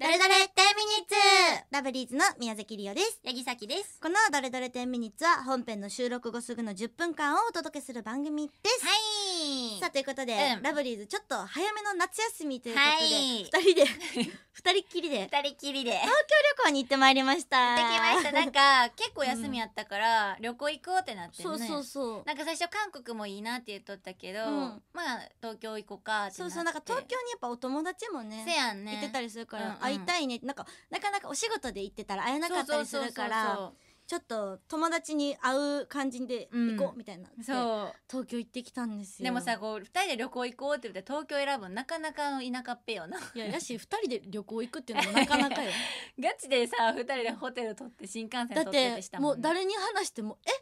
ドレドレ10ミニッツラブリーズの宮崎りおです八木崎ですこのドレドレ10ミニッツは本編の収録後すぐの10分間をお届けする番組ですはいさあということで、うんラブリーズちょっと早めの夏休みということで、はい二人で 二人っきりで二人きりで東京旅行に行ってまいりましたきましたなんか結構休みやったから旅行行こうってなってねそうそうそうなんか最初韓国もいいなって言っとったけど、うんまあ東京行こうかってなってそうそうなんか東京にやっぱお友達もねせやんね行ってたりするから、うんうん会いたいねなんかなかなかお仕事で行ってたら会えなかったりするからそうそうそうそうちょっと友達に会う感じで行こうみたいな、うん、そう東京行ってきたんですよでもさこう2人で旅行行こうって言って東京選ぶなかなかの田舎っぺよないややし2人で旅行行くっていうのもなかなかよ ガチでさ2人でホテル取って新幹線取ってしたもん、ね、だってもう誰に話しても「え2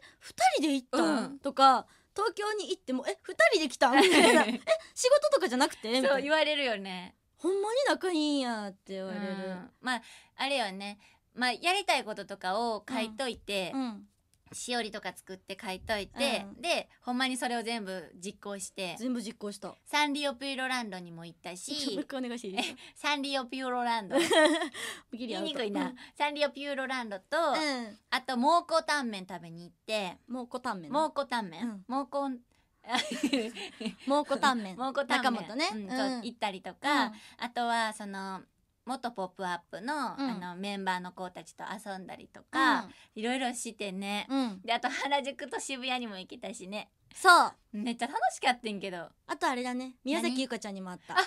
人で行ったん、うん、とか東京に行っても「え二人で来た?」みたいな「え仕事とかじゃなくて?」そう言われるよねほんまに仲いいんやって言われる、うん、まああれよねまあ、やりたいこととかを書いといて、しおりとか作って書いといて、うん、でほんまにそれを全部実行して全部実行したサンリオピューロランドにも行ったし サンリオピューロランド 言いにくいな、うん、サンリオピューロランドと、うん、あと蒙古タンメン食べに行って蒙古タンメン蒙古タンメン、蒙古蒙古タンメン蒙古タンメン行ったりとか、あとはその元ポップアップの、うん、あのメンバーの子たちと遊んだりとか、いろいろしてね、うん、であと原宿と渋谷にも行けたしねそうめっちゃ楽しかったんけどあとあれだね宮崎優かちゃんにもあったあそ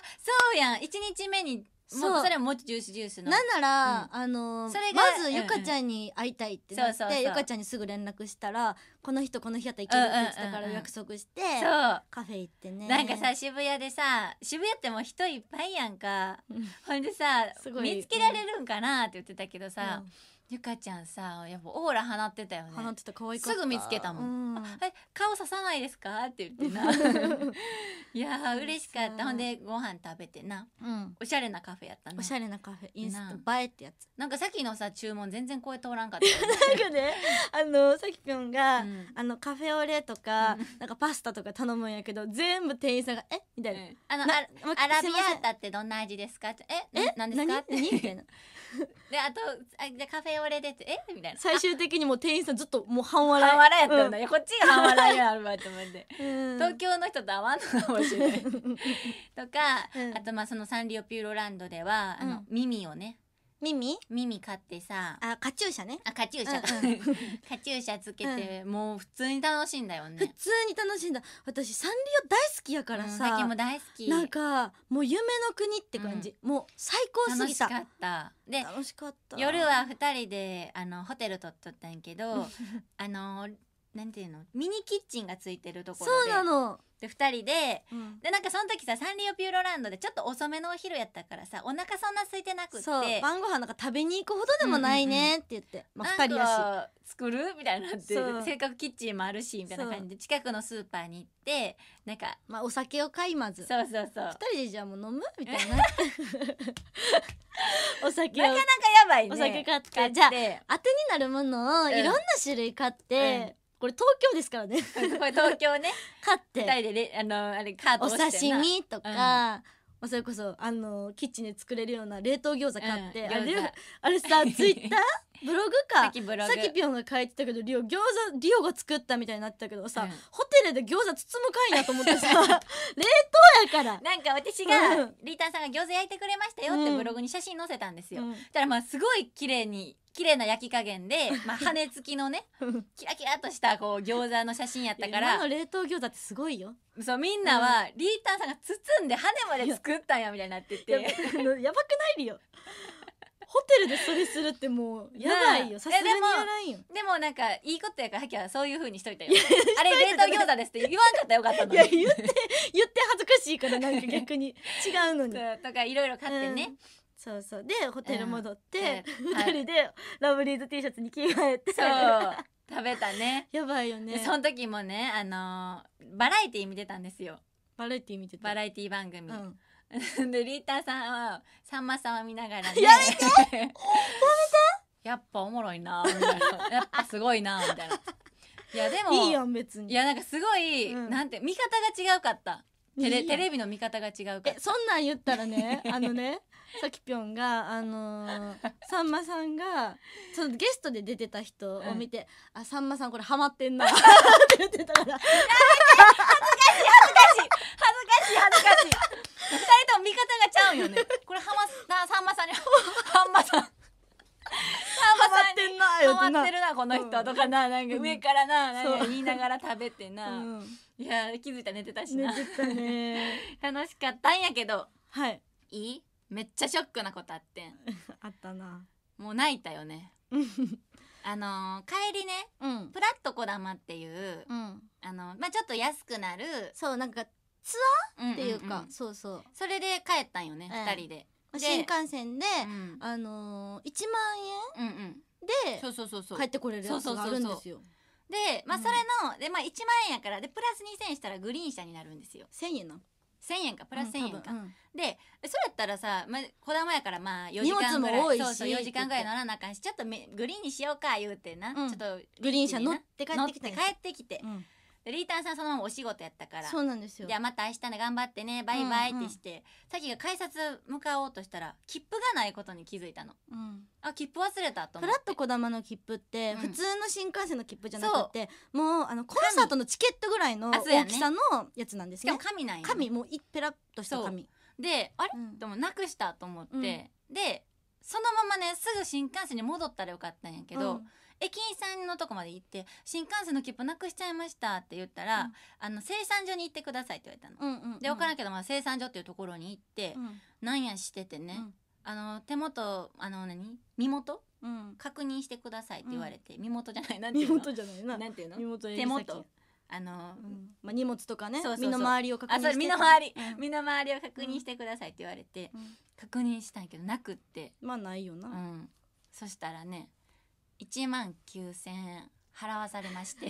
うやん1日目にそうそれはもちジュースジュースのなんなら、あのそれがまずゆかちゃんに会いたいってなって、そうそうゆかちゃんにすぐ連絡したらこの人この日やったら行けるって言ってたからうん約束して、そうカフェ行ってねなんかさ渋谷でさ渋谷ってもう人いっぱいやんかほんでさ見つけられるんかなって言ってたけどさ、うんゆかちゃんさやっぱオーラ放ってたよね放ってた可愛かすぐ見つけたもん、うん、え顔刺さないですかって言ってな いや嬉しかったほんでご飯食べてな、うん、おしゃれなカフェやったおしゃれなカフェインスタ映えってやつなんかさっきのさ注文全然声通らんかった、なんかねあのさきくんが、うん、あのカフェオレとか、なんかパスタとか頼むんやけど全部店員さんが「えみたいな、あのアラビアータってどんな味ですか?」ええなんですか?」ってみたいな であとあじゃカフェ俺でえみたいな最終的にもう店員さんずっともう半笑い半笑いやったんだ、うん、こっちが半笑いやるわと思って東京の人と合わんのかもしれないとか、うん、あとまあそのサンリオピューロランドではあの、耳をね耳耳買ってさあカチューシャねあカチューシャ、うんうん、カチューシャつけて、うん、もう普通に楽しいんだよね普通に楽しいんだ私サンリオ大好きやからさ、うん、も大好きなんかもう夢の国って感じ、うん、もう最高すぎた楽しかったで楽しかった夜は2人であのホテル取っとったんやけど あのなんていうのミニキッチンがついてるところそうなので二人で、うん、でなんかその時さサンリオピューロランドでちょっと遅めのお昼やったからさお腹そんな空いてなくって晩ご飯なんか食べに行くほどでもないねって言って、うんうんうん、まあ、2人やし作るみたいになってせっかくキッチンもあるしみたいな感じで近くのスーパーに行ってなんかまあお酒を買いまずそうそうそう2人でじゃあもう飲むみたいな お酒なかなかやばいねお酒買ってじゃあ当てになるものをいろんな種類買って、うんこれ東京ですからねこれ東京ね 買って人でレあのあれカードお刺身とか、うんまあ、それこそあのキッチンで作れるような冷凍餃子買って、うん、あれあれさツイッターブログかさっきブログぴょんが書いてたけどリオ餃子リオが作ったみたいになったけどさ、うんホテルで餃子包むかいなと思ってさ 冷凍やからなんか私が、うんリーターさんが餃子焼いてくれましたよってブログに写真載せたんですよ、うんたらまあすごい綺麗に綺麗な焼き加減で、まあ、羽根付きのねキラキラとしたこう餃子の写真やったか今らの冷凍餃子ってすごいよそうみんなはリーターさんが包んで羽根まで作ったんやみたいになっててやばやばくないリオホテルでそれするってもうやばいよさすがにやらんよでもなんかいいことやからはきはそういうふうにしといたよ あれ冷凍餃子ですって言わんかったよかったのに言って言って恥ずかしいからなんか逆に違うのにとかいろいろ買ってね、そうそうでホテル戻って、うん人でラブリーズ T シャツに着替えてそう食べたね やばいよねその時もねあのバラエティー見てたんですよバラエティー見てたバラエティ番組、でリータさんはさんまさんを見ながら、ね、やめてやめてやっぱおもろいなみたいなやっぱすごいなみたいないやでもいいやん別にいやなんかすごい、うん、なんて見方が違うかったテレテレビの見方が違うからそんなん言ったらね あのねさきぴょんがあのー、さんまさんがそのゲストで出てた人を見て「うん、あさんまさんこれハマってんな」って言ってたから恥ずかしい恥ずかしい恥ずかしい恥ずかしい人とも見方がちゃうんよねこれ浜なさんまさんに浜まさんハマってるなこの人とかな,、なんか上からななんか言いながら食べてな、いや気づいた寝てたしな 楽しかったんやけど、はい、いいめっちゃショックなことあってん あったなもう泣いたよねあの帰りね、プラットこだまっていう、あのまあ、ちょっと安くなるそうなんかツアーっていうか、そうそうそれで帰ったんよね、二2人で新幹線で、あの1万円で帰ってこれるやつがあるんですよで、まあ、それの、でまあ、1万円やからでプラス2000円したらグリーン車になるんですよ1000円なの1,000円かプラス1,000円か、でそれやったらさ、まあ、こだまやからまあ4時間ぐらいそうそう4時間ぐらい乗らなあかんしちょっとグリーンにしようか言うてな、ちょっとグリーン車乗って帰ってきて帰ってきて、でリータンさんそのままお仕事やったからそうなんですよじゃあまた明日ね頑張ってねバイバイってして、さっきが改札向かおうとしたら切符がないことに気づいたの、うん、あ切符忘れたと思ってプラッとこだまの切符って普通の新幹線の切符じゃなくて、うん、もうあのコンサートのチケットぐらいの大きさのやつなんですねねし紙なんや、紙もうペラッとした紙であれ、うん、でもなくしたと思って、でそのままねすぐ新幹線に戻ったらよかったんやけど、駅員さんのとこまで行って「新幹線の切符なくしちゃいました」って言ったら、うん、あの生産所に行ってくださいって言われたの。うんうんうん、で分からんけど、まあ、生産所っていうところに行って、うん、なんやしててね、うん、あの手元あの何身元、うん、確認してくださいって言われて、身元じゃないなんていうの身元じゃないななんていうの身元手元あの、うん、まあ、荷物とかね身の回りを確認して身の回り、身の回りを確認してくださいって言われて、うん、確認したんやけどなくってまあないよな、うん、そしたらね1万9,000円払わされまして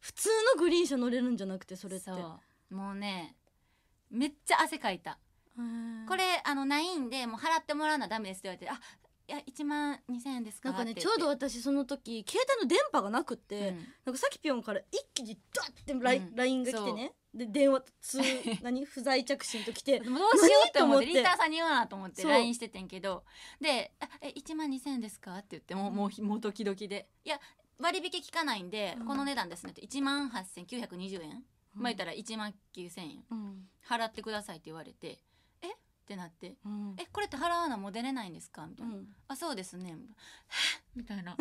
普通のグリーン車乗れるんじゃなくてそれってそうもうねめっちゃ汗かいたこれあのないんでもう払ってもらうのはダメですって言われてあいや1万2000円ですかなんかねちょうど私その時携帯の電波がなくって、うん、なんかさきぴょんから一気にダッて LINE、うん、が来てねで電話通 何不在着信と来てどうしようと思ってリーターさんに言うなと思って LINE しててんけどで「ええ1万2,000円ですか?」って言ってもう,、もう もうドキドキで「いや割引きかないんで、うん、この値段ですね」って1万8,920円、うん、まあ言ったら1万9,000円、うん、払ってくださいって言われて。えってなって「うん、えこれって払わなも出れないんですか?」みたいな「うん、あそうですね」みたいな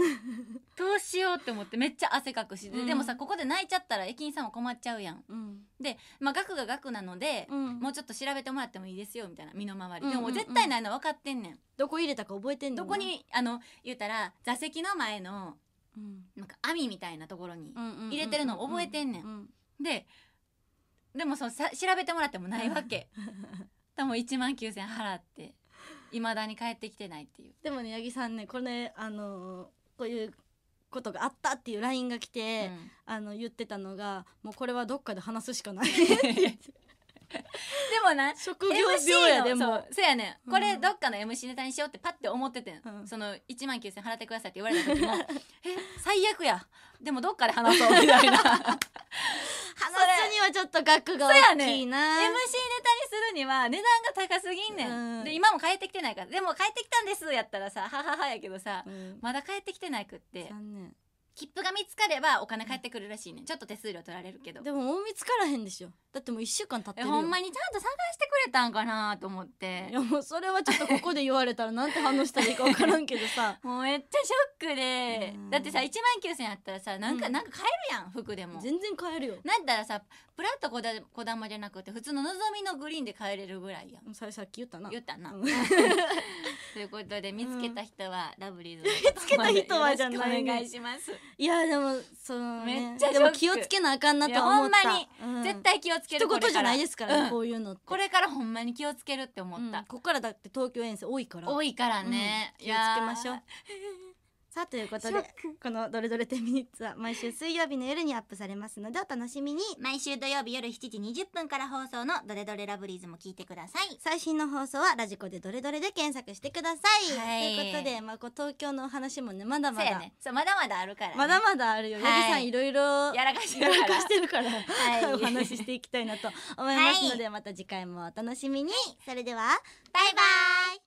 どうしようって思ってめっちゃ汗かくし、でもさここで泣いちゃったら駅員さんも困っちゃうやん、で、まあ、額が額なので、うん、もうちょっと調べてもらってもいいですよみたいな身の回り、でも絶対ないの分かってんねんどこ入れたか覚えてんんどこにあの言うたら座席の前の、うん、なんか網みたいなところに入れてるの覚えてんねん、ででもそのさ調べてもらってもないわけ 多分1万9,000払っていまだに帰ってきてないっていうでもね八木さんねこれあのこういうことがあったっていう LINE が来て、うん、あの言ってたのがもうこれはどっかで話すしかないでもな 職業病やでもそうやね、ん、これどっかの MC ネタにしようってパッて思っててん、うん、その1万9,000払ってくださいって言われた時も え最悪やでもどっかで話そうみたいな すにはちょっと額が大きいな、ね、MC ネタにするには値段が高すぎんねん、うん、で今も帰ってきてないからでも帰ってきたんですやったらさはははやけどさ、うん、まだ帰ってきてなくって残念切符が見つかればお金返ってくるらしいねちょっと手数料取られるけどでももう見つからへんでしょだってもう1週間経ってるよほんまにちゃんと探してくれたんかなと思っていやもうそれはちょっとここで言われたらなんて反応したらいいか分からんけどさもうめっちゃショックでだってさ1万9,000円あったらさなんか、うん、なんか買えるやん服でも全然買えるよなんだらさプラッとこだこだまじゃなくて普通ののぞみのグリーンで買えれるぐらいやんささっき言ったな言ったな、うん、ということで見つけた人は、ラブリーズ見つけた人はじゃない、お願いしますいやでもその、めっちゃでも気をつけなあかんなと思ったほんまに、絶対気をつけることじゃないですからね、こういうのってこれからほんまに気をつけるって思った、ここからだって東京遠征多いから多いからね、気をつけましょうさあということでこの「どれどれ10ミニッツ」は毎週水曜日の夜にアップされますのでお楽しみに毎週土曜日夜7時20分から放送の「どれどれラブリーズ」も聞いてください最新の放送はラジコで「どれどれ」で検索してください、はい、ということで、まあ、こう東京のお話もねまだまだそう、ねそう、まだまだあるから、ね、まだまだあるよ、はい、さんいろいろやらかしてるからはい、お話ししていきたいなと思いますので、また次回もお楽しみに、それではバイバイ